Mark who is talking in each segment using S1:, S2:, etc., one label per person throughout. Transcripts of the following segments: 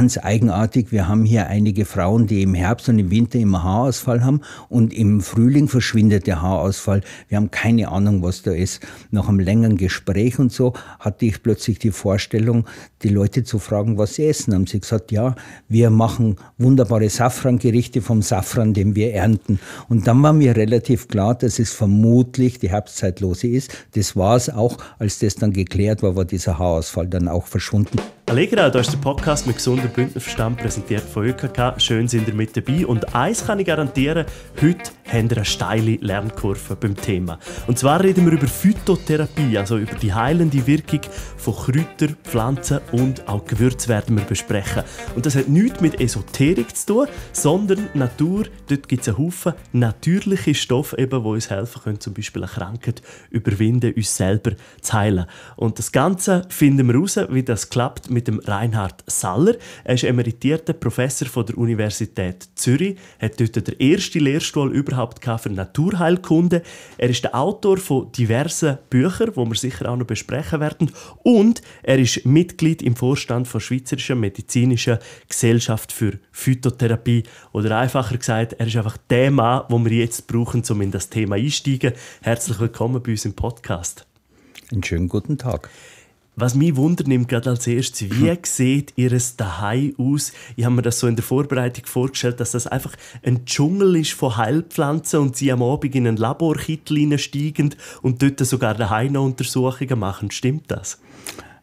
S1: ganz eigenartig. Wir haben hier einige Frauen, die im Herbst und im Winter immer Haarausfall haben und im Frühling verschwindet der Haarausfall. Wir haben keine Ahnung, was da ist. Nach einem längeren Gespräch und so hatte ich plötzlich die Vorstellung, die Leute zu fragen, was sie essen. Haben sie gesagt, ja, wir machen wunderbare Safrangerichte vom Safran, den wir ernten. Und dann war mir relativ klar, dass es vermutlich die Herbstzeitlose ist. Das war es auch, als das dann geklärt war, war dieser Haarausfall dann auch verschwunden.
S2: Allegra, da ist der Podcast mit gesunder Bündnerverstand, präsentiert von ÖKK. Schön sind ihr mit dabei. Und eins kann ich garantieren, heute haben eine steile Lernkurve beim Thema. Und zwar reden wir über Phytotherapie, also über die heilende Wirkung von Kräutern, Pflanzen und auch Gewürzen werden wir besprechen. Und das hat nichts mit Esoterik zu tun, sondern Natur. Dort gibt es einen Haufen natürliche Stoffe, die uns helfen können, zum Beispiel eine Krankheit überwinden, uns selber zu heilen. Und das Ganze finden wir raus, wie das klappt mit dem Reinhard Saller. Er ist emeritierter Professor von der Universität Zürich, hat dort den ersten Lehrstuhl überhaupt überhaupt für Naturheilkunde. Er ist der Autor von diversen Büchern, die wir sicher auch noch besprechen werden. Und er ist Mitglied im Vorstand der Schweizerischen Medizinischen Gesellschaft für Phytotherapie. Oder einfacher gesagt, er ist einfach der Mann, den wir jetzt brauchen, um in das Thema einsteigen. Herzlich willkommen bei uns im Podcast. Einen schönen guten Tag. Was mich wundert, nimmt gerade als erstes, wie hm. sieht ihr Daheim aus? Ich habe mir das so in der Vorbereitung vorgestellt, dass das einfach ein Dschungel ist von Heilpflanzen und sie am Abend in ein Laborkittel steigen und dort sogar daheim noch Untersuchungen
S1: machen. Stimmt das?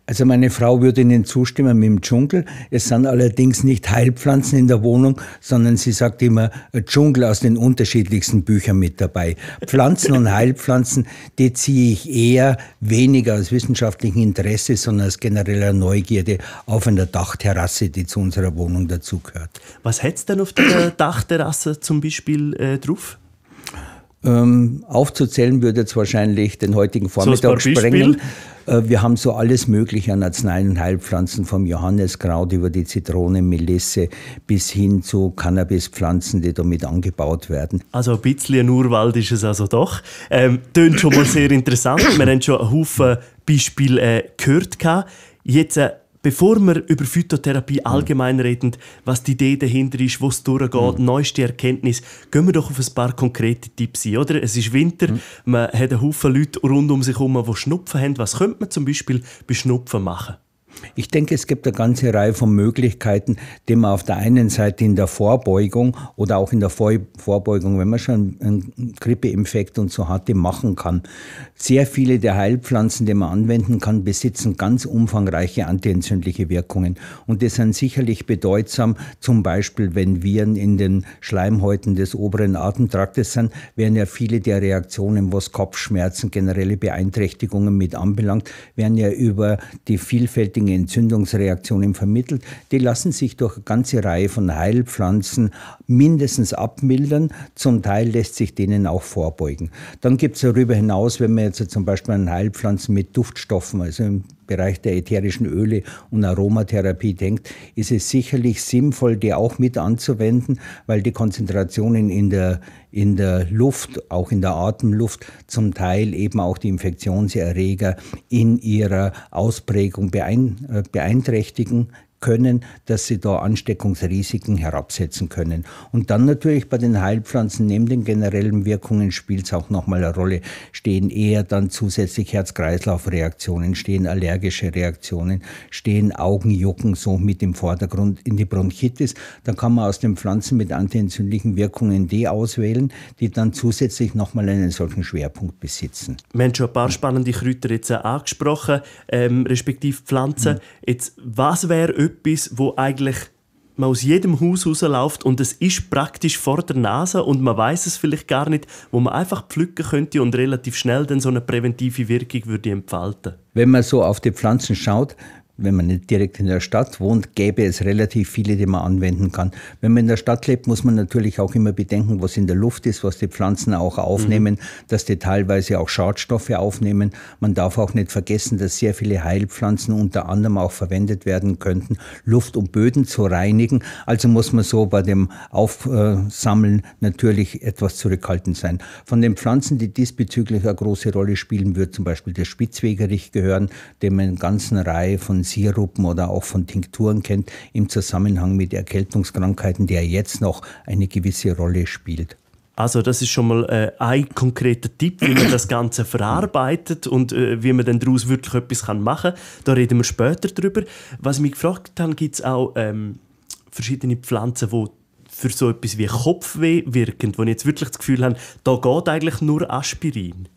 S1: Also meine Frau würde Ihnen zustimmen mit dem Dschungel. Es sind allerdings nicht Heilpflanzen in der Wohnung, sondern sie sagt immer Dschungel aus den unterschiedlichsten Büchern mit dabei. Pflanzen und Heilpflanzen, die ziehe ich eher weniger aus wissenschaftlichem Interesse, sondern aus genereller Neugierde auf einer Dachterrasse, die zu unserer Wohnung dazugehört.
S2: Was hättest denn auf der Dachterrasse zum Beispiel äh, drauf?
S1: ähm, aufzuzählen, würde jetzt wahrscheinlich den heutigen Vormittag so sprengen. Äh, wir haben so alles Mögliche an Arzneien und Heilpflanzen, vom Johanneskraut über die Zitrone, Melisse bis hin zu Cannabispflanzen, die damit angebaut werden. Also
S2: ein bisschen ein Urwald ist es also doch. Ähm, tönt schon mal sehr interessant. Wir haben schon einen Haufen Beispiele äh, gehört. Jetzt äh, Bevor wir über Phytotherapie hm. allgemein reden, was die Idee dahinter ist, wo es durchgeht, mhm. neueste Erkenntnis, gehen wir doch auf ein paar konkrete Tipps ein, oder? Es ist Winter, mhm. man hat einen Haufen Leute rund um sich herum, die Schnupfen haben. Was
S1: könnte man zum Beispiel bei Schnupfen machen? Ich denke, es gibt eine ganze Reihe von Möglichkeiten, die man auf der einen Seite in der Vorbeugung oder auch in der Vorbeugung, wenn man schon einen Grippeinfekt und so hatte, machen kann. Sehr viele der Heilpflanzen, die man anwenden kann, besitzen ganz umfangreiche antientzündliche Wirkungen. Und die sind sicherlich bedeutsam, zum Beispiel, wenn Viren in den Schleimhäuten des oberen Atemtraktes sind, werden ja viele der Reaktionen, was Kopfschmerzen, generelle Beeinträchtigungen mit anbelangt, werden ja über die vielfältigen gegen Entzündungsreaktionen vermittelt, die lassen sich durch eine ganze Reihe von Heilpflanzen mindestens abmildern. Zum Teil lässt sich denen auch vorbeugen. Dann gibt es darüber hinaus, wenn man jetzt zum Beispiel an Heilpflanzen mit Duftstoffen, also im Bereich der ätherischen Öle und Aromatherapie denkt, ist es sicherlich sinnvoll, die auch mit anzuwenden, weil die Konzentrationen in der, in der Luft, auch in der Atemluft, zum Teil eben auch die Infektionserreger in ihrer Ausprägung äh, beeinträchtigen können, dass sie da Ansteckungsrisiken herabsetzen können. Und dann natürlich bei den Heilpflanzen neben den generellen Wirkungen spielt es auch nochmal eine Rolle. Stehen eher dann zusätzlich Herz-Kreislauf-Reaktionen, stehen allergische Reaktionen, stehen Augenjucken so mit im Vordergrund in die Bronchitis. Dann kann man aus den Pflanzen mit antientzündlichen Wirkungen die auswählen, die dann zusätzlich nochmal einen solchen Schwerpunkt besitzen.
S2: Wir haben schon ein paar spannende Kräuter jetzt äh, angesprochen, ähm, respektive Pflanzen. Mhm. Jetzt, was wäre etwas, wo eigentlich man aus jedem Haus rausläuft und es ist praktisch vor der Nase und man weiß es vielleicht gar nicht, wo man einfach pflücken könnte und relativ schnell dann so eine präventive Wirkung würde entfalten.
S1: Wenn man so auf die Pflanzen schaut, wenn man nicht direkt in der Stadt wohnt, gäbe es relativ viele, die man anwenden kann. Wenn man in der Stadt lebt, muss man natürlich auch immer bedenken, was in der Luft ist, was die Pflanzen auch aufnehmen, mhm. dass die teilweise auch Schadstoffe aufnehmen. Man darf auch nicht vergessen, dass sehr viele Heilpflanzen unter anderem auch verwendet werden könnten, Luft und Böden zu reinigen. Also muss man so bei dem Aufsammeln natürlich etwas zurückhaltend sein. Von den Pflanzen, die diesbezüglich eine große Rolle spielen, wird zum Beispiel der Spitzwegerich gehören, dem eine ganze Reihe von Sirupen oder auch von Tinkturen kennt, im Zusammenhang mit Erkältungskrankheiten, der jetzt noch eine gewisse Rolle spielt.
S2: Also das ist schon mal äh, ein konkreter Tipp, wie man das Ganze verarbeitet und äh, wie man dann daraus wirklich etwas kann machen kann. Da reden wir später drüber. Was mich gefragt hat, gibt es auch ähm, verschiedene Pflanzen, die für so etwas wie Kopfweh wirken, wo ich jetzt wirklich das Gefühl habe, da geht eigentlich nur Aspirin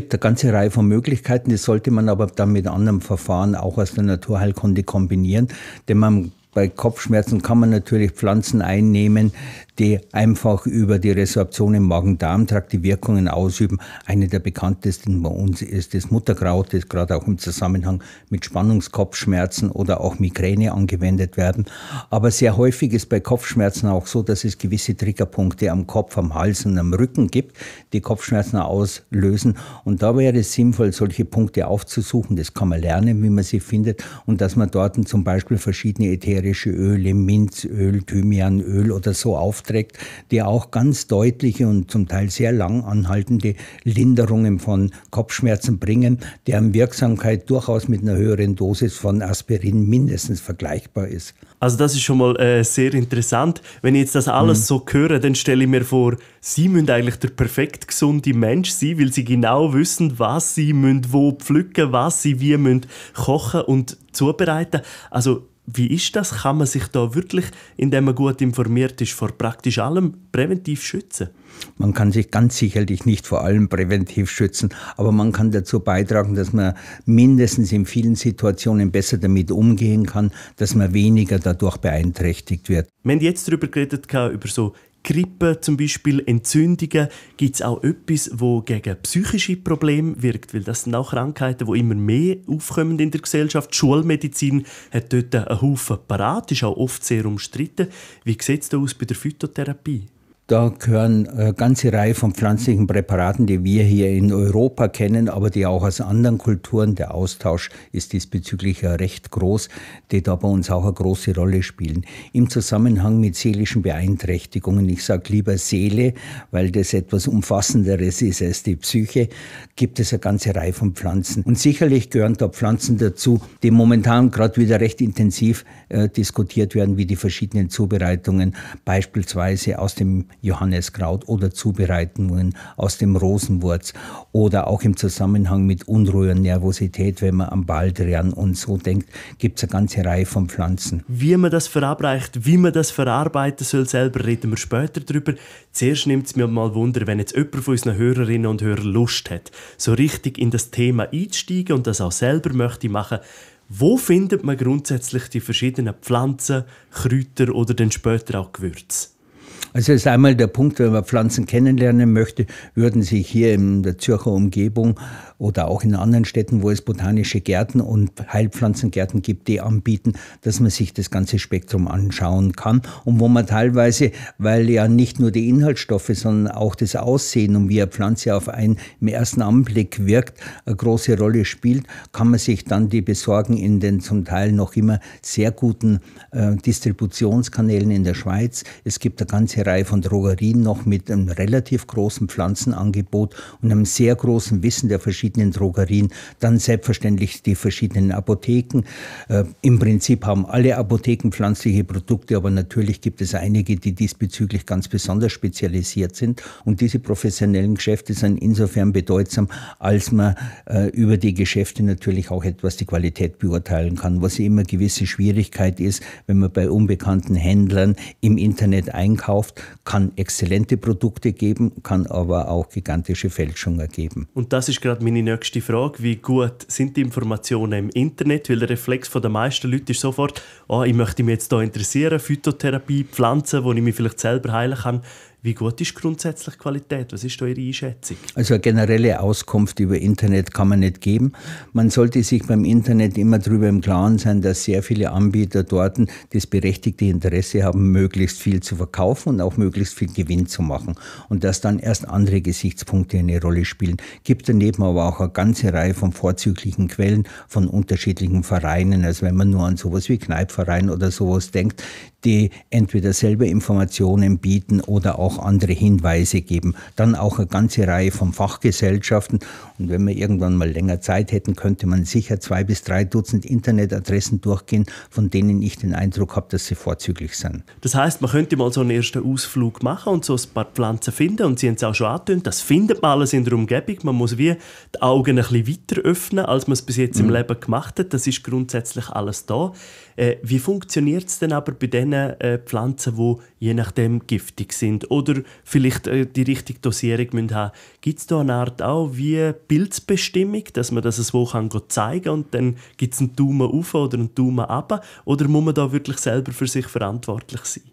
S1: gibt eine ganze Reihe von Möglichkeiten, die sollte man aber dann mit anderen Verfahren auch aus der Naturheilkunde kombinieren, denn man bei Kopfschmerzen kann man natürlich Pflanzen einnehmen, die einfach über die Resorption im Magen-Darm-Trakt die Wirkungen ausüben. Eine der bekanntesten bei uns ist das Mutterkraut, das gerade auch im Zusammenhang mit Spannungskopfschmerzen oder auch Migräne angewendet werden. Aber sehr häufig ist bei Kopfschmerzen auch so, dass es gewisse Triggerpunkte am Kopf, am Hals und am Rücken gibt, die Kopfschmerzen auslösen. Und da wäre es sinnvoll, solche Punkte aufzusuchen. Das kann man lernen, wie man sie findet und dass man dort zum Beispiel verschiedene ätherische Öle, Minzöl, Thymianöl oder so auf trägt, der auch ganz deutliche und zum Teil sehr lang anhaltende Linderungen von Kopfschmerzen bringen, deren Wirksamkeit durchaus mit einer höheren Dosis von Aspirin mindestens vergleichbar ist. Also das ist
S2: schon mal äh, sehr interessant. Wenn ich jetzt das alles mhm. so höre, dann stelle ich mir vor, Sie müssen eigentlich der perfekt gesunde Mensch sein, weil Sie genau wissen, was Sie müssen wo pflücken, was Sie wie müssen kochen und zubereiten. Also wie ist das? Kann man sich da wirklich, indem man gut informiert ist, vor praktisch allem präventiv schützen?
S1: Man kann sich ganz sicherlich nicht vor allem präventiv schützen, aber man kann dazu beitragen, dass man mindestens in vielen Situationen besser damit umgehen kann, dass man weniger dadurch beeinträchtigt wird.
S2: Wir haben jetzt darüber geredet, über so Grippe zum Beispiel, Entzündungen, gibt es auch etwas, wo gegen psychische Probleme wirkt, weil das sind auch Krankheiten, die immer mehr aufkommen in der Gesellschaft. Die Schulmedizin hat dort einen Haufen parat, ist auch oft
S1: sehr umstritten. Wie sieht es aus bei der Phytotherapie? Da gehören eine äh, ganze Reihe von pflanzlichen Präparaten, die wir hier in Europa kennen, aber die auch aus anderen Kulturen, der Austausch ist diesbezüglich ja recht groß, die da bei uns auch eine große Rolle spielen. Im Zusammenhang mit seelischen Beeinträchtigungen, ich sage lieber Seele, weil das etwas umfassenderes ist als die Psyche, gibt es eine ganze Reihe von Pflanzen. Und sicherlich gehören da Pflanzen dazu, die momentan gerade wieder recht intensiv äh, diskutiert werden, wie die verschiedenen Zubereitungen, beispielsweise aus dem Johanneskraut oder Zubereitungen aus dem Rosenwurz oder auch im Zusammenhang mit Unruhe und Nervosität, wenn man an Baldrian und so denkt, gibt es eine ganze Reihe von Pflanzen. Wie man das
S2: verabreicht, wie man das verarbeiten soll, selber reden wir später drüber. Zuerst nimmt es mir mal Wunder, wenn jetzt jemand von unseren Hörerinnen und Hörern Lust hat, so richtig in das Thema einzusteigen und das auch selber möchte machen, wo findet man grundsätzlich die verschiedenen Pflanzen, Kräuter oder dann später auch Gewürze?
S1: Also ist einmal der Punkt, wenn man Pflanzen kennenlernen möchte, würden sich hier in der Zürcher Umgebung oder auch in anderen Städten, wo es botanische Gärten und Heilpflanzengärten gibt, die anbieten, dass man sich das ganze Spektrum anschauen kann und wo man teilweise, weil ja nicht nur die Inhaltsstoffe, sondern auch das Aussehen und wie eine Pflanze auf einen im ersten Anblick wirkt, eine große Rolle spielt, kann man sich dann die besorgen in den zum Teil noch immer sehr guten äh, Distributionskanälen in der Schweiz. Es gibt eine ganze Reihe von Drogerien noch mit einem relativ großen Pflanzenangebot und einem sehr großen Wissen der verschiedenen Drogerien. Dann selbstverständlich die verschiedenen Apotheken. Äh, Im Prinzip haben alle Apotheken pflanzliche Produkte, aber natürlich gibt es einige, die diesbezüglich ganz besonders spezialisiert sind. Und diese professionellen Geschäfte sind insofern bedeutsam, als man äh, über die Geschäfte natürlich auch etwas die Qualität beurteilen kann, was immer gewisse Schwierigkeit ist, wenn man bei unbekannten Händlern im Internet einkauft verkauft, kann exzellente Produkte geben, kann aber auch gigantische Fälschungen geben.
S2: Und das ist gerade meine nächste Frage. Wie gut sind die Informationen im Internet? Weil der Reflex der meisten Leute ist sofort, oh, ich möchte mich jetzt da interessieren, Phytotherapie, Pflanzen, wo ich mich vielleicht selber heilen kann. Wie gut ist grundsätzlich Qualität? Was ist da Ihre Einschätzung?
S1: Also eine generelle Auskunft über Internet kann man nicht geben. Man sollte sich beim Internet immer darüber im Klaren sein, dass sehr viele Anbieter dort das berechtigte Interesse haben, möglichst viel zu verkaufen und auch möglichst viel Gewinn zu machen. Und dass dann erst andere Gesichtspunkte eine Rolle spielen. Gibt daneben aber auch eine ganze Reihe von vorzüglichen Quellen von unterschiedlichen Vereinen. Also wenn man nur an sowas wie Kneipverein oder sowas denkt, die entweder selber Informationen bieten oder auch auch andere Hinweise geben. Dann auch eine ganze Reihe von Fachgesellschaften. Und wenn wir irgendwann mal länger Zeit hätten, könnte man sicher zwei bis drei Dutzend Internetadressen durchgehen, von denen ich den Eindruck habe, dass sie vorzüglich sind.
S2: Das heißt, man könnte mal so einen ersten Ausflug machen und so ein paar Pflanzen finden. Und Sie haben es auch schon angetönt, das findet man alles in der Umgebung. Man muss wie die Augen ein bisschen weiter öffnen, als man es bis jetzt mhm. im Leben gemacht hat. Das ist grundsätzlich alles da. Äh, wie funktioniert es denn aber bei den äh, Pflanzen, die je nachdem giftig sind oder vielleicht äh, die richtige Dosierung müssen haben Gibt es da eine Art auch wie Pilzbestimmung, dass man das wo kann zeigen und dann gibt es einen Daumen auf oder einen Daumen ab? Oder muss man da wirklich selber für sich verantwortlich sein?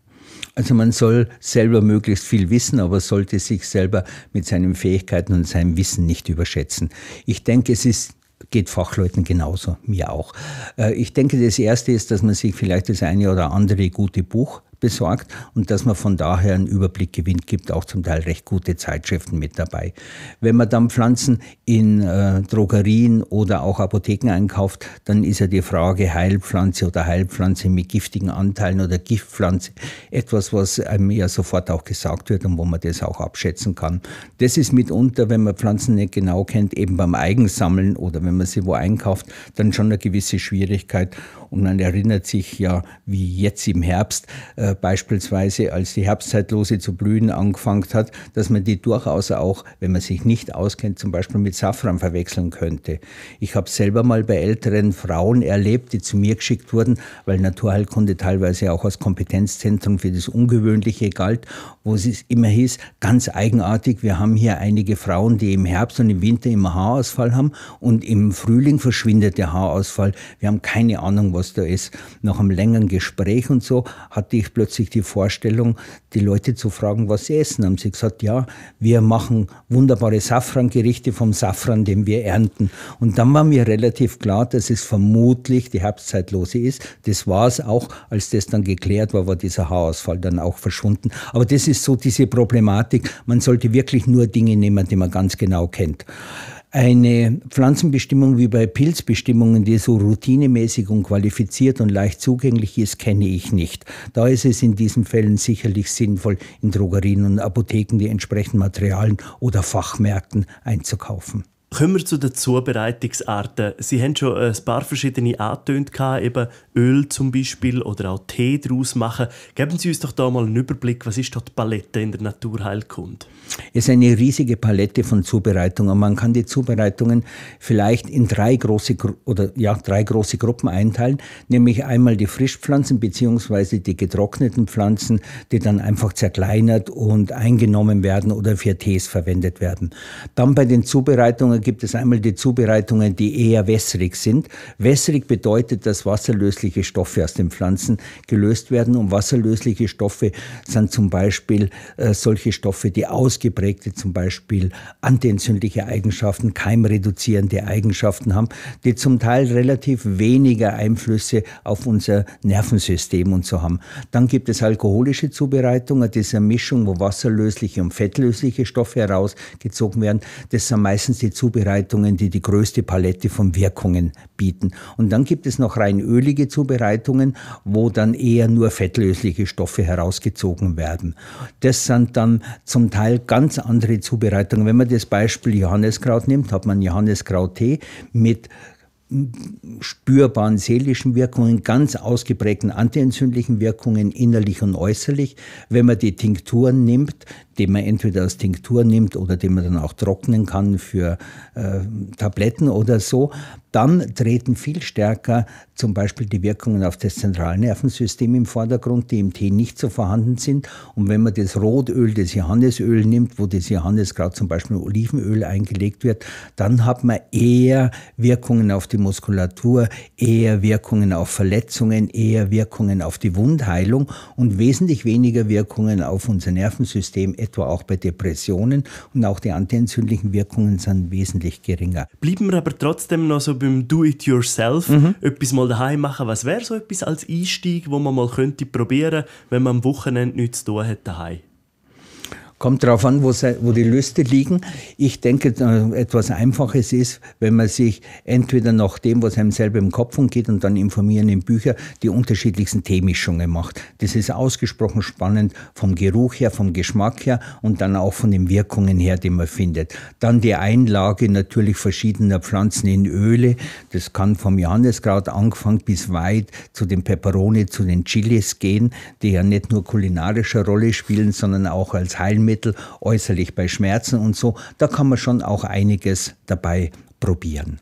S1: Also man soll selber möglichst viel wissen, aber sollte sich selber mit seinen Fähigkeiten und seinem Wissen nicht überschätzen. Ich denke, es ist geht Fachleuten genauso, mir auch. Äh, ich denke, das Erste ist, dass man sich vielleicht das eine oder andere gute Buch besorgt und dass man von daher einen Überblick gewinnt, gibt auch zum Teil recht gute Zeitschriften mit dabei. Wenn man dann Pflanzen in äh, Drogerien oder auch Apotheken einkauft, dann ist ja die Frage Heilpflanze oder Heilpflanze mit giftigen Anteilen oder Giftpflanze etwas, was einem ja sofort auch gesagt wird und wo man das auch abschätzen kann. Das ist mitunter, wenn man Pflanzen nicht genau kennt, eben beim Eigensammeln oder wenn man sie wo einkauft, dann schon eine gewisse Schwierigkeit. Und man erinnert sich ja, wie jetzt im Herbst, äh, beispielsweise als die Herbstzeitlose zu blühen angefangen hat, dass man die durchaus auch, wenn man sich nicht auskennt, zum Beispiel mit Safran verwechseln könnte. Ich habe selber mal bei älteren Frauen erlebt, die zu mir geschickt wurden, weil Naturheilkunde teilweise auch als Kompetenzzentrum für das Ungewöhnliche galt, wo es immer hieß, ganz eigenartig, wir haben hier einige Frauen, die im Herbst und im Winter immer Haarausfall haben und im Frühling verschwindet der Haarausfall. Wir haben keine Ahnung, was da ist. Nach einem längeren Gespräch und so hatte ich plötzlich plötzlich die Vorstellung, die Leute zu fragen, was sie essen. Haben sie gesagt, ja, wir machen wunderbare Safrangerichte vom Safran, den wir ernten. Und dann war mir relativ klar, dass es vermutlich die Herbstzeitlose ist. Das war es auch, als das dann geklärt war, war dieser Haarausfall dann auch verschwunden. Aber das ist so diese Problematik. Man sollte wirklich nur Dinge nehmen, die man ganz genau kennt eine Pflanzenbestimmung wie bei Pilzbestimmungen, die so routinemäßig und qualifiziert und leicht zugänglich ist, kenne ich nicht. Da ist es in diesen Fällen sicherlich sinnvoll, in Drogerien und Apotheken die entsprechenden Materialien oder Fachmärkten einzukaufen.
S2: Kommen wir zu den Zubereitungsarten. Sie haben schon ein paar verschiedene Antöne, eben Öl zum Beispiel oder auch Tee daraus machen. Geben Sie uns doch da mal einen Überblick, was ist dort die Palette in der Naturheilkunde?
S1: Es ist eine riesige Palette von Zubereitungen. Man kann die Zubereitungen vielleicht in drei große, oder, ja, drei große Gruppen einteilen, nämlich einmal die Frischpflanzen bzw. die getrockneten Pflanzen, die dann einfach zerkleinert und eingenommen werden oder für Tees verwendet werden. Dann bei den Zubereitungen gibt es einmal die Zubereitungen, die eher wässrig sind. Wässrig bedeutet, dass wasserlösliche Stoffe aus den Pflanzen gelöst werden. Und wasserlösliche Stoffe sind zum Beispiel äh, solche Stoffe, die ausgeprägte, zum Beispiel antientzündliche Eigenschaften, keimreduzierende Eigenschaften haben, die zum Teil relativ weniger Einflüsse auf unser Nervensystem und so haben. Dann gibt es alkoholische Zubereitungen, diese Mischung, wo wasserlösliche und fettlösliche Stoffe herausgezogen werden. Das sind meistens die Zubereitungen, Zubereitungen, die die größte Palette von Wirkungen bieten. Und dann gibt es noch rein ölige Zubereitungen, wo dann eher nur fettlösliche Stoffe herausgezogen werden. Das sind dann zum Teil ganz andere Zubereitungen. Wenn man das Beispiel Johanneskraut nimmt, hat man Johanneskrauttee mit spürbaren seelischen Wirkungen, ganz ausgeprägten antientzündlichen Wirkungen innerlich und äußerlich, wenn man die Tinkturen nimmt, die man entweder als Tinktur nimmt oder die man dann auch trocknen kann für äh, Tabletten oder so, dann treten viel stärker zum Beispiel die Wirkungen auf das Zentralnervensystem im Vordergrund, die im Tee nicht so vorhanden sind. Und wenn man das Rotöl, das Johannesöl nimmt, wo das Johanneskraut zum Beispiel Olivenöl eingelegt wird, dann hat man eher Wirkungen auf die die Muskulatur, eher Wirkungen auf Verletzungen, eher Wirkungen auf die Wundheilung und wesentlich weniger Wirkungen auf unser Nervensystem, etwa auch bei Depressionen. Und auch die antientzündlichen Wirkungen sind wesentlich geringer.
S2: Blieben wir aber trotzdem noch so beim Do-it-yourself, mhm. etwas mal daheim machen. Was wäre so etwas als Einstieg, wo man mal könnte probieren, wenn man am Wochenende nichts zu tun hat daheim?
S1: Kommt darauf an, wo, wo die Lüste liegen. Ich denke, äh, etwas Einfaches ist, wenn man sich entweder nach dem, was einem selber im Kopf umgeht, und dann informieren in Bücher, die unterschiedlichsten Teemischungen macht. Das ist ausgesprochen spannend vom Geruch her, vom Geschmack her und dann auch von den Wirkungen her, die man findet. Dann die Einlage natürlich verschiedener Pflanzen in Öle. Das kann vom Johanniskraut angefangen bis weit zu den Peperoni, zu den Chilis gehen, die ja nicht nur kulinarischer Rolle spielen, sondern auch als Heilmittel Heilmittel äußerlich bei Schmerzen und so. Da kann man schon auch einiges dabei probieren.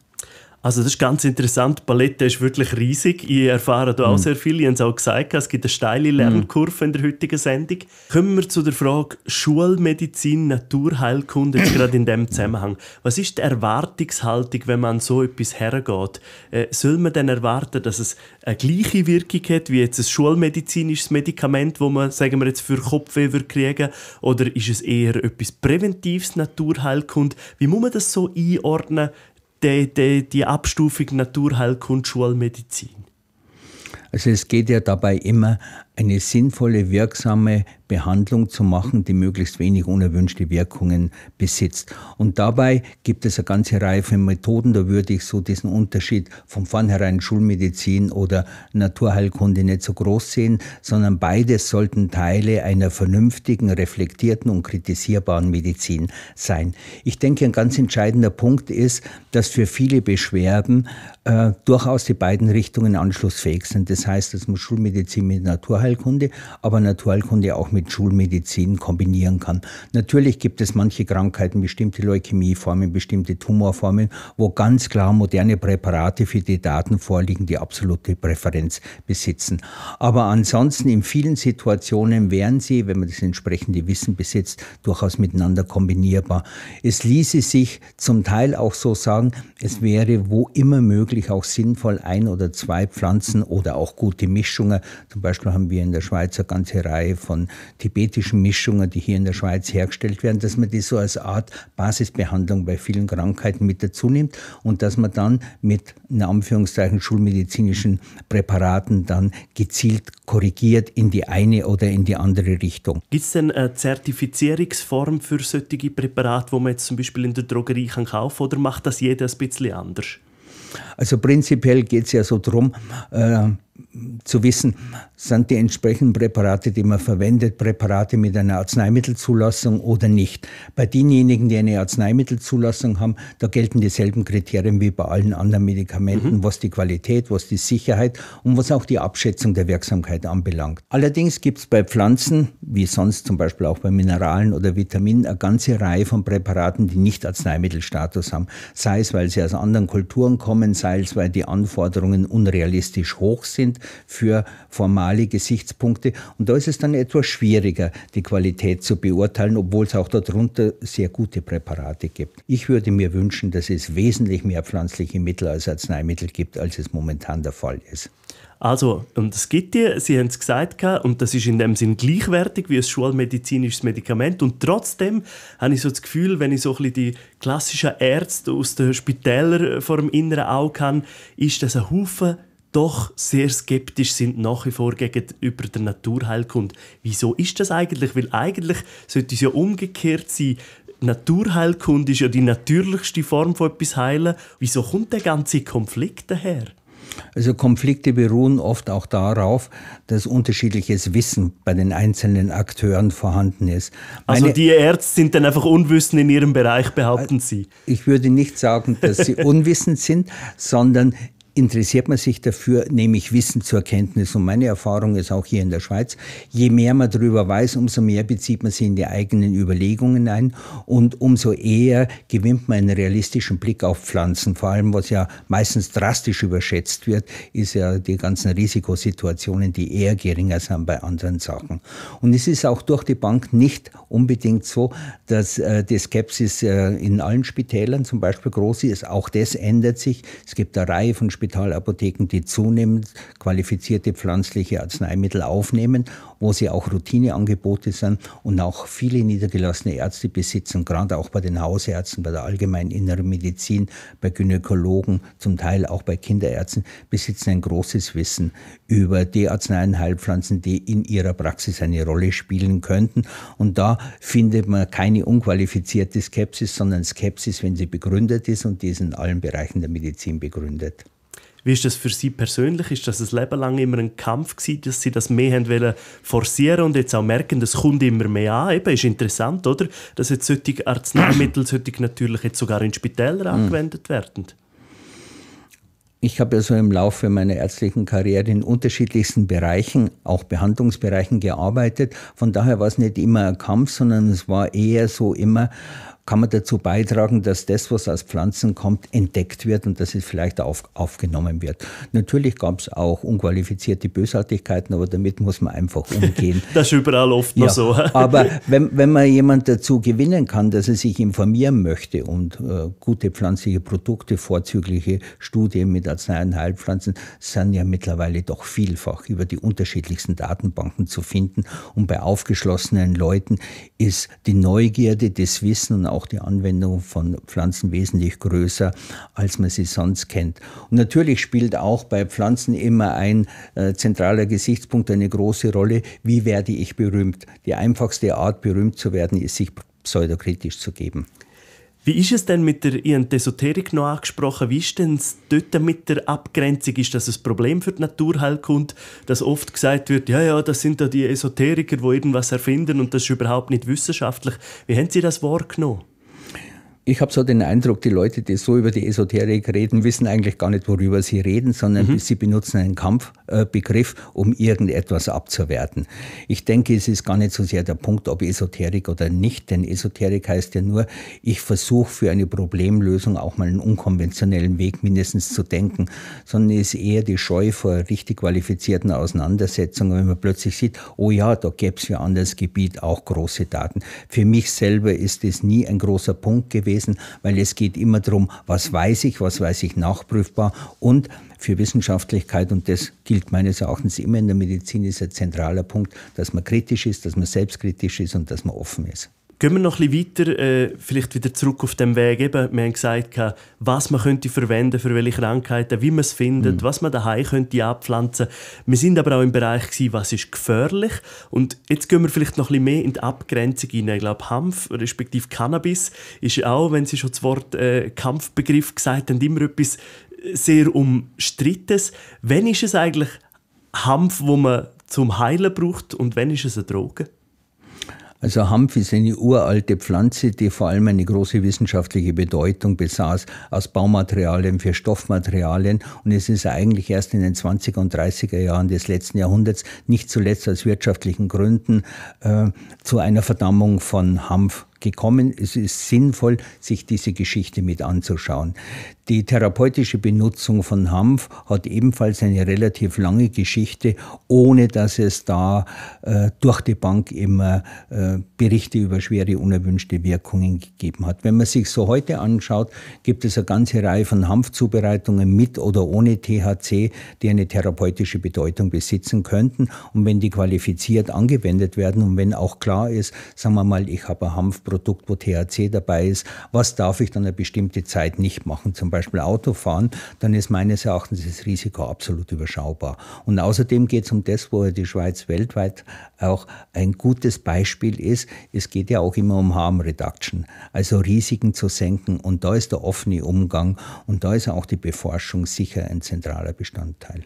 S1: Also das ist ganz
S2: interessant. Die Palette ist wirklich riesig. Ich erfahre da auch mhm. sehr viel. Ich habe es auch gesagt, es gibt eine steile hm. Lernkurve in der heutigen Sendung. Kommen wir zu der Frage Schulmedizin, Naturheilkunde, jetzt gerade in dem Zusammenhang. Was ist die Erwartungshaltung, wenn man an so etwas hergeht? Äh, soll man dann erwarten, dass es eine gleiche Wirkung hat, wie jetzt ein schulmedizinisches Medikament, wo man, sagen wir jetzt, für Kopfweh wird kriegen? Oder ist es eher etwas Präventives, Naturheilkunde? Wie muss man das so einordnen? die, die, die Abstufung Naturheilkundschulmedizin?
S1: Also es geht ja dabei immer eine sinnvolle, wirksame Behandlung zu machen, die möglichst wenig unerwünschte Wirkungen besitzt. Und dabei gibt es eine ganze Reihe von Methoden, da würde ich so diesen Unterschied von vornherein Schulmedizin oder Naturheilkunde nicht so groß sehen, sondern beides sollten Teile einer vernünftigen, reflektierten und kritisierbaren Medizin sein. Ich denke, ein ganz entscheidender Punkt ist, dass für viele Beschwerden äh, durchaus die beiden Richtungen anschlussfähig sind. Das heißt, es muss Schulmedizin mit Naturheilkunde, aber Naturheilkunde auch mit mit Schulmedizin kombinieren kann. Natürlich gibt es manche Krankheiten, bestimmte Leukämieformen, bestimmte Tumorformen, wo ganz klar moderne Präparate für die Daten vorliegen, die absolute Präferenz besitzen. Aber ansonsten in vielen Situationen wären sie, wenn man das entsprechende Wissen besitzt, durchaus miteinander kombinierbar. Es ließe sich zum Teil auch so sagen, es wäre wo immer möglich auch sinnvoll, ein oder zwei Pflanzen oder auch gute Mischungen. Zum Beispiel haben wir in der Schweiz eine ganze Reihe von tibetischen Mischungen, die hier in der Schweiz hergestellt werden, dass man die so als Art Basisbehandlung bei vielen Krankheiten mit dazu nimmt und dass man dann mit, in Anführungszeichen, schulmedizinischen Präparaten dann gezielt korrigiert in die eine oder in die andere Richtung.
S2: Gibt es denn eine Zertifizierungsform für solche Präparate, wo man jetzt zum Beispiel in der Drogerie kann kaufen kann oder macht das jeder ein bisschen anders?
S1: Also prinzipiell geht es ja so darum, äh, zu wissen, sind die entsprechenden Präparate, die man verwendet, Präparate mit einer Arzneimittelzulassung oder nicht. Bei denjenigen, die eine Arzneimittelzulassung haben, da gelten dieselben Kriterien wie bei allen anderen Medikamenten, mhm. was die Qualität, was die Sicherheit und was auch die Abschätzung der Wirksamkeit anbelangt. Allerdings gibt es bei Pflanzen, wie sonst zum Beispiel auch bei Mineralen oder Vitaminen, eine ganze Reihe von Präparaten, die nicht Arzneimittelstatus haben. Sei es, weil sie aus anderen Kulturen kommen, sei es, weil die Anforderungen unrealistisch hoch sind sind für formale Gesichtspunkte. Und da ist es dann etwas schwieriger, die Qualität zu beurteilen, obwohl es auch darunter sehr gute Präparate gibt. Ich würde mir wünschen, dass es wesentlich mehr pflanzliche Mittel als Arzneimittel gibt, als es momentan der Fall ist. Also, und es gibt die,
S2: Sie haben es gesagt, und das ist in dem Sinn gleichwertig wie ein schulmedizinisches Medikament. Und trotzdem habe ich so das Gefühl, wenn ich so ein bisschen die klassischen Ärzte aus den Spitälern äh, vor dem inneren Auge habe, ist das ein Haufen doch sehr skeptisch sind nach wie vor gegenüber der Naturheilkunde. Wieso ist das eigentlich? Weil eigentlich sollte es ja umgekehrt sein. Naturheilkunde ist ja die natürlichste Form von etwas Heilen. Wieso kommt der ganze Konflikt
S1: daher? Also Konflikte beruhen oft auch darauf, dass unterschiedliches Wissen bei den einzelnen Akteuren vorhanden ist. Also Meine also die Ärzte sind dann einfach unwissend in ihrem Bereich, behaupten äh, Sie? Ich würde nicht sagen, dass sie unwissend sind, sondern interessiert man sich dafür, nehme ich Wissen zur Kenntnis. Und meine Erfahrung ist auch hier in der Schweiz, je mehr man darüber weiß, umso mehr bezieht man sich in die eigenen Überlegungen ein und umso eher gewinnt man einen realistischen Blick auf Pflanzen. Vor allem, was ja meistens drastisch überschätzt wird, ist ja die ganzen Risikosituationen, die eher geringer sind bei anderen Sachen. Und es ist auch durch die Bank nicht unbedingt so, dass äh, die Skepsis äh, in allen Spitälern zum Beispiel groß ist. Auch das ändert sich. Es gibt eine Reihe von Spitälern, Spitalapotheken, die zunehmend qualifizierte pflanzliche Arzneimittel aufnehmen, wo sie auch Routineangebote sind und auch viele niedergelassene Ärzte besitzen, gerade auch bei den Hausärzten, bei der allgemeinen inneren Medizin, bei Gynäkologen, zum Teil auch bei Kinderärzten, besitzen ein großes Wissen über die Arzneien, Heilpflanzen, die in ihrer Praxis eine Rolle spielen könnten. Und da findet man keine unqualifizierte Skepsis, sondern Skepsis, wenn sie begründet ist und die ist in allen Bereichen der Medizin begründet.
S2: Wie ist das für Sie persönlich? Ist das ein Leben lang immer ein Kampf gewesen, dass Sie das mehr haben wollen forcieren und jetzt auch merken, das kommt immer mehr an? Eben, ist interessant, oder? Dass jetzt solche Arzneimittel natürlich jetzt sogar in Spitälern hm. angewendet werden.
S1: Ich habe ja so im Laufe meiner ärztlichen Karriere in unterschiedlichsten Bereichen, auch Behandlungsbereichen gearbeitet. Von daher war es nicht immer ein Kampf, sondern es war eher so immer, kann man dazu beitragen, dass das, was aus Pflanzen kommt, entdeckt wird und dass es vielleicht auf, aufgenommen wird. Natürlich gab es auch unqualifizierte Bösartigkeiten, aber damit muss man einfach umgehen.
S2: das ist überall oft ja, noch so. aber
S1: wenn, wenn man jemand dazu gewinnen kann, dass er sich informieren möchte und äh, gute pflanzliche Produkte, vorzügliche Studien mit Arzneien, Heilpflanzen, sind ja mittlerweile doch vielfach über die unterschiedlichsten Datenbanken zu finden. Und bei aufgeschlossenen Leuten ist die Neugierde, das Wissen und auch die Anwendung von Pflanzen wesentlich größer, als man sie sonst kennt. Und natürlich spielt auch bei Pflanzen immer ein äh, zentraler Gesichtspunkt eine große Rolle, wie werde ich berühmt. Die einfachste Art, berühmt zu werden, ist, sich pseudokritisch zu geben. Wie ist
S2: es denn mit der, ihr habt die Esoterik noch angesprochen, wie ist denn es dort mit der Abgrenzung? Ist das ein Problem für die Naturheilkunde, dass oft gesagt wird, ja, ja, das sind da die Esoteriker, die irgendwas erfinden und das ist überhaupt nicht wissenschaftlich. Wie haben Sie das wahrgenommen?
S1: ich habe so den Eindruck, die Leute, die so über die Esoterik reden, wissen eigentlich gar nicht, worüber sie reden, sondern mhm. sie benutzen einen Kampfbegriff, um irgendetwas abzuwerten. Ich denke, es ist gar nicht so sehr der Punkt, ob Esoterik oder nicht, denn Esoterik heißt ja nur, ich versuche für eine Problemlösung auch mal einen unkonventionellen Weg mindestens zu denken, sondern es ist eher die Scheu vor richtig qualifizierten Auseinandersetzungen, wenn man plötzlich sieht, oh ja, da gäbe es für anderes Gebiet auch große Daten. Für mich selber ist es nie ein großer Punkt gewesen gewesen, weil es geht immer darum, was weiß ich, was weiß ich nachprüfbar und für Wissenschaftlichkeit, und das gilt meines Erachtens immer in der Medizin, ist ein zentraler Punkt, dass man kritisch ist, dass man selbstkritisch ist und dass man offen ist.
S2: Gehen wir noch ein bisschen weiter, äh, vielleicht wieder zurück auf dem Weg. Eben, wir haben gesagt, was man könnte verwenden für welche Krankheiten, wie man es findet, mhm. was man daheim könnte abpflanzen. Wir sind aber auch im Bereich gewesen, was ist gefährlich. Und jetzt gehen wir vielleicht noch ein bisschen mehr in die Abgrenzung hinein. Ich glaube, Hanf respektive Cannabis ist auch, wenn Sie schon das Wort äh, Kampfbegriff gesagt haben, immer etwas äh, sehr umstrittenes. Wann ist es eigentlich Hanf, wo man zum Heilen braucht und wann ist es eine Droge?
S1: Also Hanf ist eine uralte Pflanze, die vor allem eine große wissenschaftliche Bedeutung besaß aus Baumaterialien für Stoffmaterialien. Und es ist eigentlich erst in den 20er und 30er Jahren des letzten Jahrhunderts, nicht zuletzt aus wirtschaftlichen Gründen, äh, zu einer Verdammung von Hanf gekommen. Es ist sinnvoll, sich diese Geschichte mit anzuschauen. Die therapeutische Benutzung von Hanf hat ebenfalls eine relativ lange Geschichte, ohne dass es da äh, durch die Bank immer äh, Berichte über schwere unerwünschte Wirkungen gegeben hat. Wenn man sich so heute anschaut, gibt es eine ganze Reihe von Hanfzubereitungen mit oder ohne THC, die eine therapeutische Bedeutung besitzen könnten. Und wenn die qualifiziert angewendet werden und wenn auch klar ist, sagen wir mal, ich habe ein Hanfproblem, Produkt, wo THC dabei ist, was darf ich dann eine bestimmte Zeit nicht machen, zum Beispiel Autofahren, dann ist meines Erachtens das Risiko absolut überschaubar. Und außerdem geht es um das, wo die Schweiz weltweit auch ein gutes Beispiel ist. Es geht ja auch immer um Harm Reduction, also Risiken zu senken. Und da ist der offene Umgang und da ist auch die Beforschung sicher ein zentraler Bestandteil.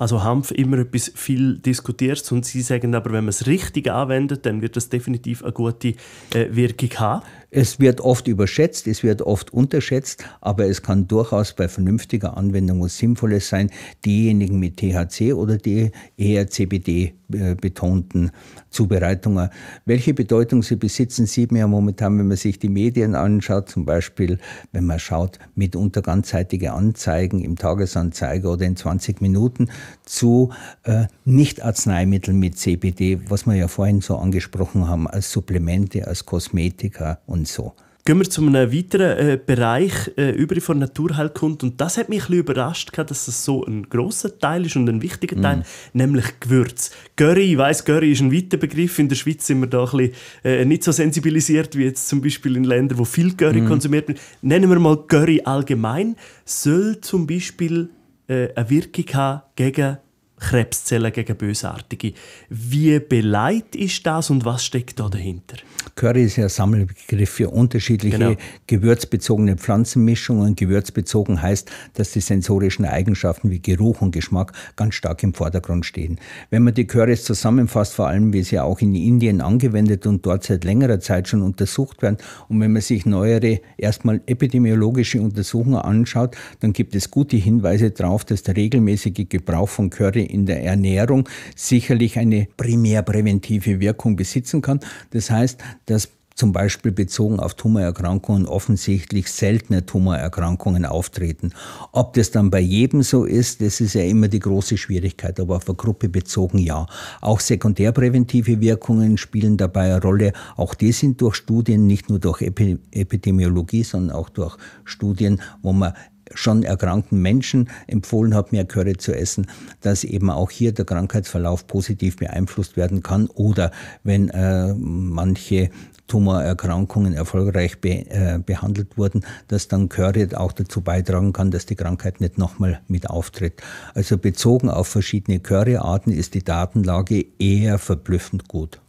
S2: Also Hanf immer etwas viel diskutiert und sie sagen aber, wenn man es richtig anwendet, dann wird das definitiv eine gute äh, Wirkung haben.
S1: Es wird oft überschätzt, es wird oft unterschätzt, aber es kann durchaus bei vernünftiger Anwendung was Sinnvolles sein, diejenigen mit THC oder die eher CBD-betonten äh, Zubereitungen. Welche Bedeutung sie besitzen, sieht man ja momentan, wenn man sich die Medien anschaut, zum Beispiel, wenn man schaut, mitunter ganzzeitige Anzeigen im Tagesanzeiger oder in 20 Minuten zu äh, Nicht-Arzneimitteln mit CBD, was wir ja vorhin so angesprochen haben, als Supplemente, als Kosmetika und und so. Gehen wir zu
S2: einem weiteren äh, Bereich äh, über von Naturheilkunde halt und das hat mich ein überrascht, dass das so ein großer Teil ist und ein wichtiger Teil, mm. nämlich Gewürz. Curry, ich weiss, Curry ist ein weiter Begriff. In der Schweiz sind wir da ein bisschen, äh, nicht so sensibilisiert wie jetzt zum Beispiel in Ländern, wo viel Curry mm. konsumiert wird. Nennen wir mal Curry allgemein. Soll zum Beispiel äh, eine Wirkung haben gegen Krebszellen, gegen Bösartige. Wie beleidigt ist das und was steckt da dahinter?
S1: Curry ist ja Sammelbegriff für unterschiedliche genau. gewürzbezogene Pflanzenmischungen. Gewürzbezogen heißt, dass die sensorischen Eigenschaften wie Geruch und Geschmack ganz stark im Vordergrund stehen. Wenn man die Currys zusammenfasst, vor allem wie sie auch in Indien angewendet und dort seit längerer Zeit schon untersucht werden, und wenn man sich neuere, erstmal epidemiologische Untersuchungen anschaut, dann gibt es gute Hinweise darauf, dass der regelmäßige Gebrauch von Curry in der Ernährung sicherlich eine primär präventive Wirkung besitzen kann. Das heißt, dass zum Beispiel bezogen auf Tumorerkrankungen offensichtlich seltene Tumorerkrankungen auftreten. Ob das dann bei jedem so ist, das ist ja immer die große Schwierigkeit, aber auf eine Gruppe bezogen ja. Auch sekundärpräventive Wirkungen spielen dabei eine Rolle. Auch die sind durch Studien, nicht nur durch Epidemiologie, sondern auch durch Studien, wo man schon erkrankten Menschen empfohlen habe, mehr Curry zu essen, dass eben auch hier der Krankheitsverlauf positiv beeinflusst werden kann oder wenn äh, manche Tumorerkrankungen erfolgreich be, äh, behandelt wurden, dass dann Curry auch dazu beitragen kann, dass die Krankheit nicht nochmal mit auftritt. Also bezogen auf verschiedene Curryarten ist die Datenlage eher verblüffend gut.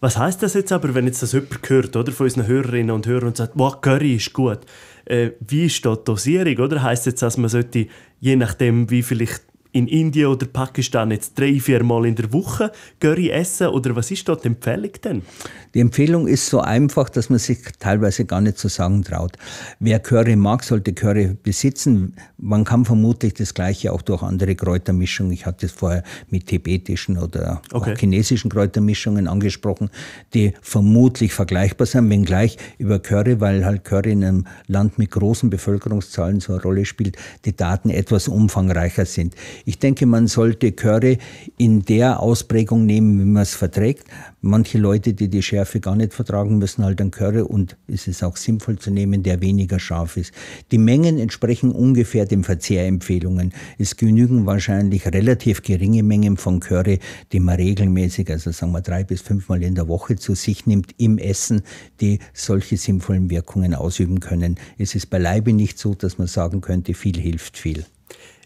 S2: Was heißt das jetzt aber, wenn jetzt das jemand hört, oder, von unseren Hörerinnen und Hörern und sagt, wow, Curry ist gut? äh, wie ist die Dosierung, oder? Heißt jetzt, dass man sollte, je nachdem, wie vielleicht in Indien oder Pakistan jetzt drei, vier Mal in der Woche Curry essen? Oder
S1: was ist dort die Empfehlung denn? Die Empfehlung ist so einfach, dass man sich teilweise gar nicht zu so sagen traut. Wer Curry mag, sollte Curry besitzen. Man kann vermutlich das Gleiche auch durch andere Kräutermischungen. Ich hatte es vorher mit tibetischen oder okay. chinesischen Kräutermischungen angesprochen, die vermutlich vergleichbar sind, wenngleich über Curry, weil halt Curry in einem Land mit großen Bevölkerungszahlen so eine Rolle spielt, die Daten etwas umfangreicher sind. Ich denke, man sollte Curry in der Ausprägung nehmen, wie man es verträgt. Manche Leute, die die Schärfe gar nicht vertragen, müssen halt dann Curry und es ist auch sinnvoll zu nehmen, der weniger scharf ist. Die Mengen entsprechen ungefähr den Verzehrempfehlungen. Es genügen wahrscheinlich relativ geringe Mengen von Curry, die man regelmäßig, also sagen wir drei bis fünfmal in der Woche zu sich nimmt im Essen, die solche sinnvollen Wirkungen ausüben können. Es ist beileibe nicht so, dass man sagen könnte, viel hilft viel.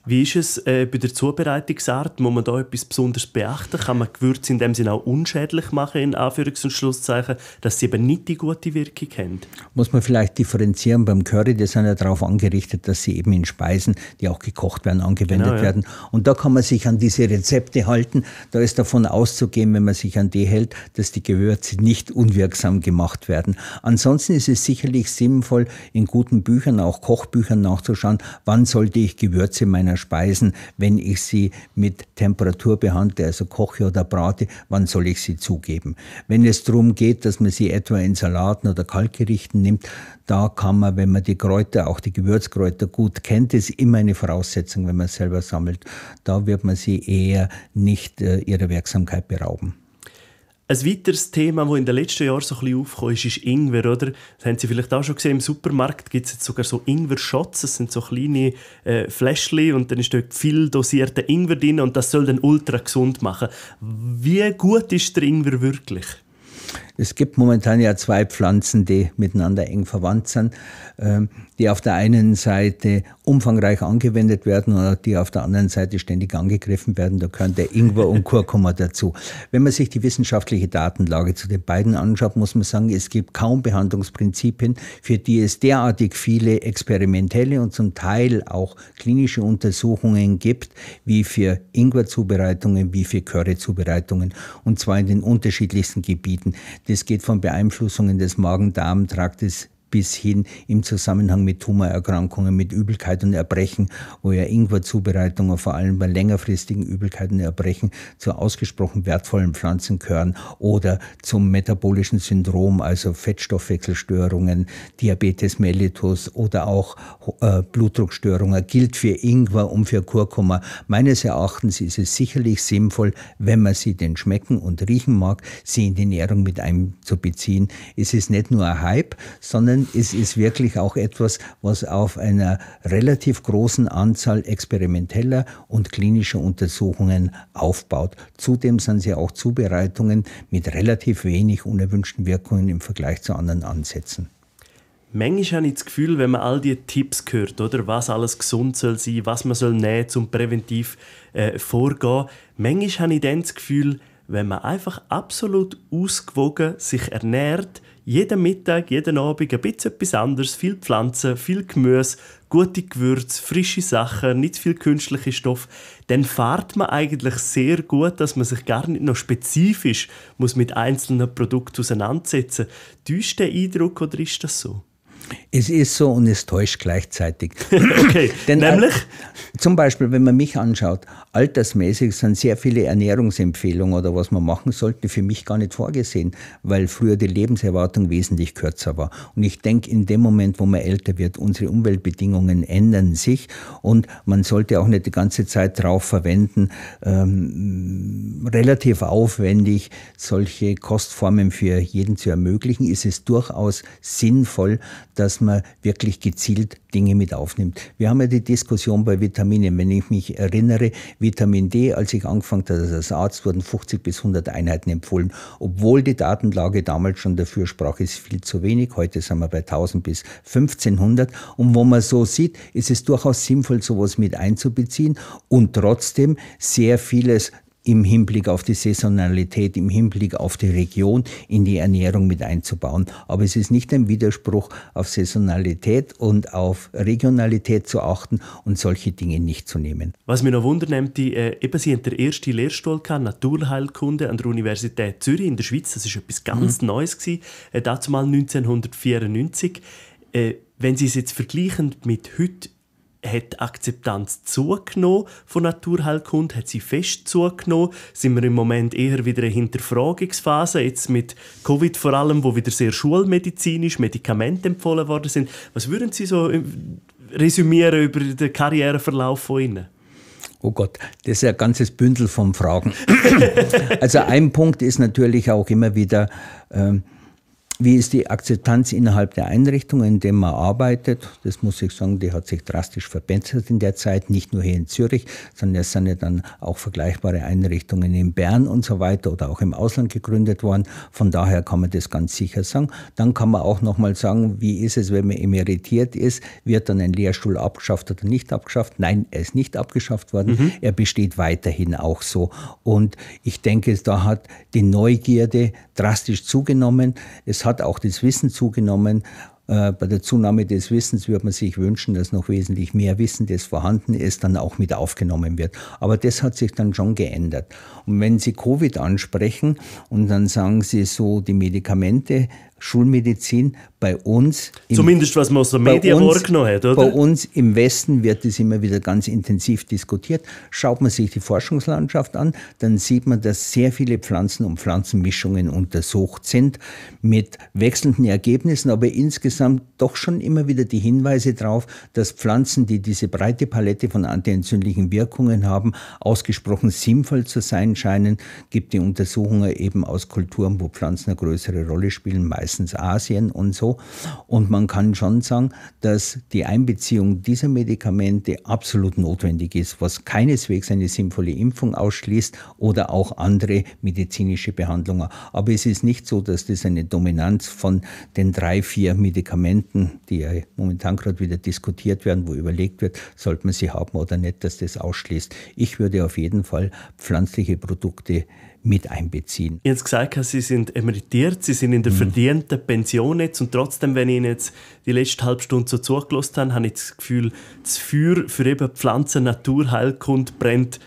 S1: Wie ist es
S2: äh, bei der Zubereitungsart? Muss man da etwas besonders beachten? Kann man Gewürze in dem Sinne auch unschädlich machen, in Anführungs- und Schlusszeichen, dass sie eben nicht die gute Wirkung haben?
S1: Muss man vielleicht differenzieren beim Curry, die sind ja darauf angerichtet, dass sie eben in Speisen, die auch gekocht werden, angewendet genau, ja. werden. Und da kann man sich an diese Rezepte halten. Da ist davon auszugehen, wenn man sich an die hält, dass die Gewürze nicht unwirksam gemacht werden. Ansonsten ist es sicherlich sinnvoll, in guten Büchern, auch Kochbüchern nachzuschauen, wann sollte ich Gewürze meiner meiner Speisen, wenn ich sie mit Temperatur behandle, also koche oder brate, wann soll ich sie zugeben. Wenn es darum geht, dass man sie etwa in Salaten oder Kalkgerichten nimmt, da kann man, wenn man die Kräuter, auch die Gewürzkräuter gut kennt, ist immer eine Voraussetzung, wenn man selber sammelt. Da wird man sie eher nicht äh, ihrer Wirksamkeit berauben.
S2: Ein weiteres Thema, das in den letzten Jahren so ein bisschen aufgekommen ist, ist Ingwer, oder? Das haben Sie vielleicht auch schon gesehen, im Supermarkt gibt es jetzt sogar so Ingwer-Shots, das sind so kleine äh, Fläschchen und dann ist dort viel dosierter Ingwer drin und das soll dann ultra gesund machen. Wie gut ist der Ingwer
S1: wirklich? Es gibt momentan ja zwei Pflanzen, die miteinander eng verwandt sind, ähm, die auf der einen Seite umfangreich angewendet werden und die auf der anderen Seite ständig angegriffen werden. Da gehören der Ingwer und Kurkuma dazu. Wenn man sich die wissenschaftliche Datenlage zu den beiden anschaut, muss man sagen, es gibt kaum Behandlungsprinzipien, für die es derartig viele experimentelle und zum Teil auch klinische Untersuchungen gibt, wie für Ingwerzubereitungen, wie für Curryzubereitungen und zwar in den unterschiedlichsten Gebieten. Das geht von Beeinflussungen des Magen-Darm-Traktes bis hin im Zusammenhang mit Tumorerkrankungen, mit Übelkeit und Erbrechen, wo ja Ingwerzubereitungen vor allem bei längerfristigen Übelkeiten und Erbrechen zu ausgesprochen wertvollen Pflanzen gehören oder zum metabolischen Syndrom, also Fettstoffwechselstörungen, Diabetes mellitus oder auch äh, Blutdruckstörungen, gilt für Ingwer und für Kurkuma. Meines Erachtens ist es sicherlich sinnvoll, wenn man sie denn schmecken und riechen mag, sie in die Ernährung mit einzubeziehen. Es ist nicht nur ein Hype, sondern spannend. Es ist wirklich auch etwas, was auf einer relativ großen Anzahl experimenteller und klinischer Untersuchungen aufbaut. Zudem sind sie auch Zubereitungen mit relativ wenig unerwünschten Wirkungen im Vergleich zu anderen Ansätzen.
S2: Manchmal habe ich das Gefühl, wenn man all die Tipps hört, oder was alles gesund soll sein, was man soll nehmen, um präventiv äh, vorgehen. Manchmal habe ich dann das Gefühl, wenn man einfach absolut ausgewogen sich ernährt, jeden Mittag, jeden Abend ein bisschen etwas anderes, viel Pflanzen, viel Gemüse, gute Gewürze, frische Sachen, nicht viel künstliche Stoff, dann fährt man eigentlich sehr gut, dass man sich gar nicht noch spezifisch muss mit einzelnen Produkten auseinandersetzen muss. Täuscht der Eindruck oder ist das so?
S1: Es ist so und es täuscht gleichzeitig. okay, Denn nämlich? Zum Beispiel, wenn man mich anschaut, altersmäßig sind sehr viele Ernährungsempfehlungen oder was man machen sollte, für mich gar nicht vorgesehen, weil früher die Lebenserwartung wesentlich kürzer war. Und ich denke, in dem Moment, wo man älter wird, unsere Umweltbedingungen ändern sich und man sollte auch nicht die ganze Zeit darauf verwenden, ähm, relativ aufwendig solche Kostformen für jeden zu ermöglichen, ist es durchaus sinnvoll, dass dass man wirklich gezielt Dinge mit aufnimmt. Wir haben ja die Diskussion bei Vitaminen. Wenn ich mich erinnere, Vitamin D, als ich angefangen habe als Arzt, wurden 50 bis 100 Einheiten empfohlen, obwohl die Datenlage damals schon dafür sprach, ist viel zu wenig. Heute sind wir bei 1000 bis 1500. Und wo man so sieht, ist es durchaus sinnvoll, sowas mit einzubeziehen und trotzdem sehr vieles im Hinblick auf die Saisonalität, im Hinblick auf die Region in die Ernährung mit einzubauen. Aber es ist nicht ein Widerspruch, auf Saisonalität und auf Regionalität zu achten und solche Dinge nicht zu nehmen.
S2: Was mich noch wundert, nimmt äh, eben Sie haben den ersten Lehrstuhl gehabt, Naturheilkunde an der Universität Zürich in der Schweiz. Das ist etwas mhm. ganz mhm. Neues gewesen, äh, dazu mal 1994. Äh, wenn Sie es jetzt vergleichen mit heute, hat die Akzeptanz zugenommen von Naturheilkunde, hat sie fest zugenommen. Sind wir im Moment eher wieder in einer Hinterfragungsphase, jetzt mit Covid vor allem, wo wieder sehr schulmedizinisch Medikamente empfohlen worden sind. Was würden Sie so äh, resümieren über den Karriereverlauf von Ihnen?
S1: Oh Gott, das ist ein ganzes Bündel von Fragen. also ein Punkt ist natürlich auch immer wieder... Ähm, wie ist die Akzeptanz innerhalb der Einrichtung, in der man arbeitet? Das muss ich sagen, die hat sich drastisch verbessert in der Zeit, nicht nur hier in Zürich, sondern es sind ja dann auch vergleichbare Einrichtungen in Bern und so weiter oder auch im Ausland gegründet worden. Von daher kann man das ganz sicher sagen. Dann kann man auch nochmal sagen, wie ist es, wenn man emeritiert ist? Wird dann ein Lehrstuhl abgeschafft oder nicht abgeschafft? Nein, er ist nicht abgeschafft worden. Mhm. Er besteht weiterhin auch so. Und ich denke, da hat die Neugierde drastisch zugenommen. Es hat hat auch das Wissen zugenommen. Äh, bei der Zunahme des Wissens würde man sich wünschen, dass noch wesentlich mehr Wissen, das vorhanden ist, dann auch mit aufgenommen wird. Aber das hat sich dann schon geändert. Und wenn Sie Covid ansprechen und dann sagen Sie so, die Medikamente Schulmedizin bei uns. Im, Zumindest was man aus der Medien uns, hat, oder? Bei uns im Westen wird das immer wieder ganz intensiv diskutiert. Schaut man sich die Forschungslandschaft an, dann sieht man, dass sehr viele Pflanzen und Pflanzenmischungen untersucht sind mit wechselnden Ergebnissen, aber insgesamt doch schon immer wieder die Hinweise darauf, dass Pflanzen, die diese breite Palette von antientzündlichen Wirkungen haben, ausgesprochen sinnvoll zu sein scheinen. Gibt die Untersuchungen eben aus Kulturen, wo Pflanzen eine größere Rolle spielen, meist meistens Asien und so. Und man kann schon sagen, dass die Einbeziehung dieser Medikamente absolut notwendig ist, was keineswegs eine sinnvolle Impfung ausschließt oder auch andere medizinische Behandlungen. Aber es ist nicht so, dass das eine Dominanz von den drei, vier Medikamenten, die ja momentan gerade wieder diskutiert werden, wo überlegt wird, sollte man sie haben oder nicht, dass das ausschließt. Ich würde auf jeden Fall pflanzliche Produkte mit einbeziehen. Jetzt gesagt,
S2: Sie sind emeritiert, Sie sind in der mhm. verdienten Pension jetzt und trotzdem, wenn ich Ihnen jetzt die letzte halbe Stunde so zugelassen habe, habe ich das Gefühl, das Feuer für eben Pflanzen, Natur, Heilkunde brennt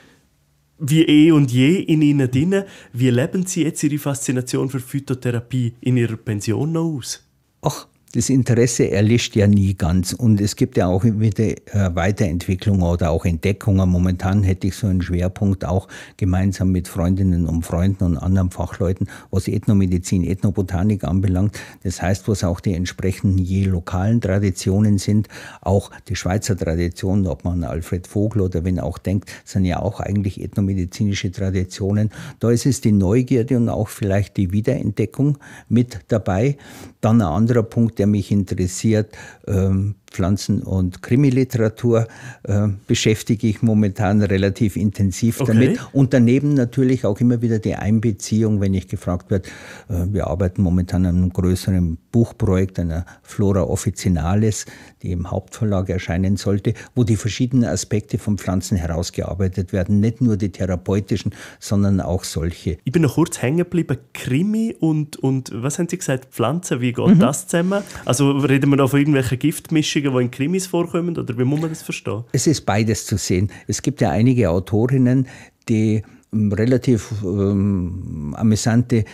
S2: wie eh und je in Ihnen drin. Wie leben Sie jetzt Ihre Faszination für Phytotherapie in Ihrer Pension noch aus?
S1: Ach, das Interesse erlischt ja nie ganz und es gibt ja auch mit der äh, Weiterentwicklung oder auch Entdeckungen. Momentan hätte ich so einen Schwerpunkt auch gemeinsam mit Freundinnen und Freunden und anderen Fachleuten, was Ethnomedizin, Ethnobotanik anbelangt. Das heißt, was auch die entsprechenden je lokalen Traditionen sind, auch die Schweizer Traditionen, ob man Alfred Vogel oder wen auch denkt, sind ja auch eigentlich ethnomedizinische Traditionen. Da ist es die Neugierde und auch vielleicht die Wiederentdeckung mit dabei. Dann ein anderer Punkt, der mich interessiert, ähm, Pflanzen- und Krimiliteratur äh, beschäftige ich momentan relativ intensiv okay. damit. Und daneben natürlich auch immer wieder die Einbeziehung, wenn ich gefragt werde. Äh, wir arbeiten momentan an einem größeren Buchprojekt, einer Flora Officinalis, die im Hauptverlag erscheinen sollte, wo die verschiedenen Aspekte von Pflanzen herausgearbeitet werden. Nicht nur die therapeutischen, sondern auch solche. Ich bin noch kurz hängen geblieben.
S2: Krimi und, und was haben Sie gesagt? Pflanzen, wie geht mhm. das zusammen? Also reden wir da von irgendwelchen Giftmischungen? Beschreibungen, die in Krimis vorkommen? Oder wie muss man das verstehen?
S1: Es ist beides zu sehen. Es gibt ja einige Autorinnen, die ähm, relativ ähm, amüsante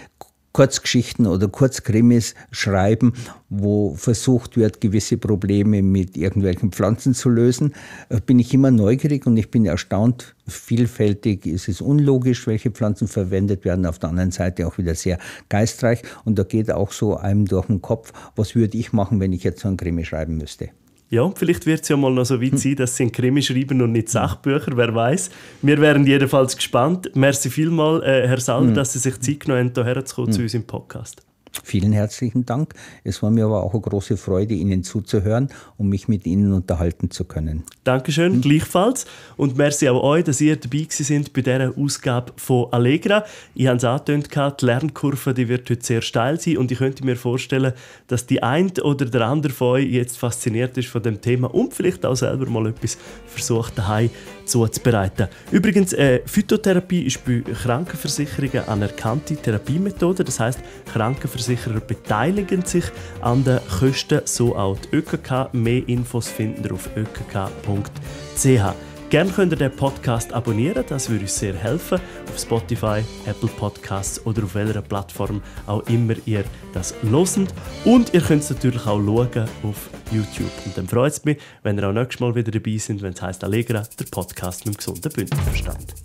S1: Kurzgeschichten oder Kurzkrimis schreiben, wo versucht wird, gewisse Probleme mit irgendwelchen Pflanzen zu lösen, äh, bin ich immer neugierig und ich bin erstaunt. Vielfältig ist es unlogisch, welche Pflanzen verwendet werden, auf der anderen Seite auch wieder sehr geistreich. Und da geht auch so einem durch den Kopf, was würde ich machen, wenn ich jetzt so ein Krimi schreiben müsste.
S2: Ja, und vielleicht wird es ja mal noch so weit sein, dass sie ein Krimi schreiben und nicht Sachbücher, wer weiß. Wir wären jedenfalls gespannt. Merci vielmal, äh, Herr Saal, mhm. dass Sie sich Zeit genommen haben, hierher zu kommen zu mhm. uns
S1: im Podcast. Vielen herzlichen Dank. Es war mir aber auch eine große Freude, Ihnen zuzuhören und mich mit Ihnen unterhalten zu können.
S2: Dankeschön, mhm. gleichfalls. Und merci auch euch, dass ihr dabei sind bei dieser Ausgabe von Allegra. Ich habe es angetönt, die Lernkurve die wird heute sehr steil sein und ich könnte mir vorstellen, dass die eine oder der andere von euch jetzt fasziniert ist von dem Thema und vielleicht auch selber mal etwas versucht, daheim zuzubereiten. Übrigens, äh, Phytotherapie ist bei Krankenversicherungen anerkannte Therapiemethode. Das heißt, Krankenversicherer beteiligen sich an den Kosten, so auch die ÖKK. Mehr Infos finden Sie auf ökk.ch. Gerne könnt ihr den Podcast abonnieren, das würde uns sehr helfen. Auf Spotify, Apple Podcasts oder auf welcher Plattform auch immer ihr das losend. Und ihr könnt es natürlich auch schauen auf YouTube. Und dann freut es mich, wenn ihr auch nächstes Mal wieder dabei seid, wenn es heisst Allegra, der Podcast mit dem gesunden Bündnerverstand.